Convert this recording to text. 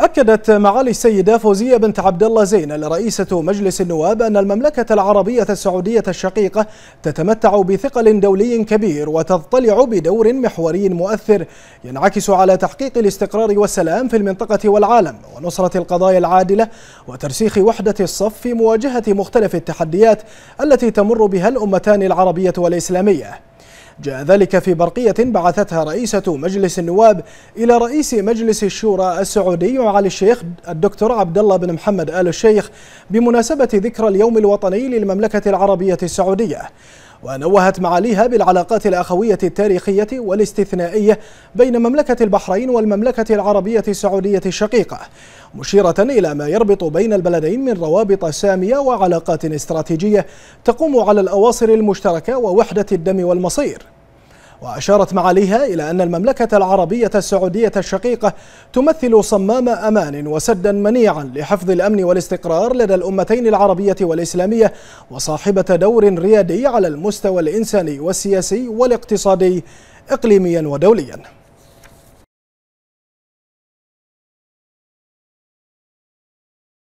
أكدت معالي السيدة فوزية بنت عبد الله زينل رئيسة مجلس النواب أن المملكة العربية السعودية الشقيقة تتمتع بثقل دولي كبير وتضطلع بدور محوري مؤثر ينعكس على تحقيق الاستقرار والسلام في المنطقة والعالم ونصرة القضايا العادلة وترسيخ وحدة الصف في مواجهة مختلف التحديات التي تمر بها الأمتان العربية والإسلامية جاء ذلك في برقية بعثتها رئيسة مجلس النواب إلى رئيس مجلس الشورى السعودي علي الشيخ الدكتور عبد الله بن محمد آل الشيخ بمناسبة ذكرى اليوم الوطني للمملكة العربية السعودية ونوهت معاليها بالعلاقات الأخوية التاريخية والاستثنائية بين مملكة البحرين والمملكة العربية السعودية الشقيقة مشيرة إلى ما يربط بين البلدين من روابط سامية وعلاقات استراتيجية تقوم على الأواصر المشتركة ووحدة الدم والمصير وأشارت معاليها إلى أن المملكة العربية السعودية الشقيقة تمثل صمام أمان وسدا منيعا لحفظ الأمن والاستقرار لدى الأمتين العربية والإسلامية وصاحبة دور ريادي على المستوى الإنساني والسياسي والاقتصادي إقليميا ودوليا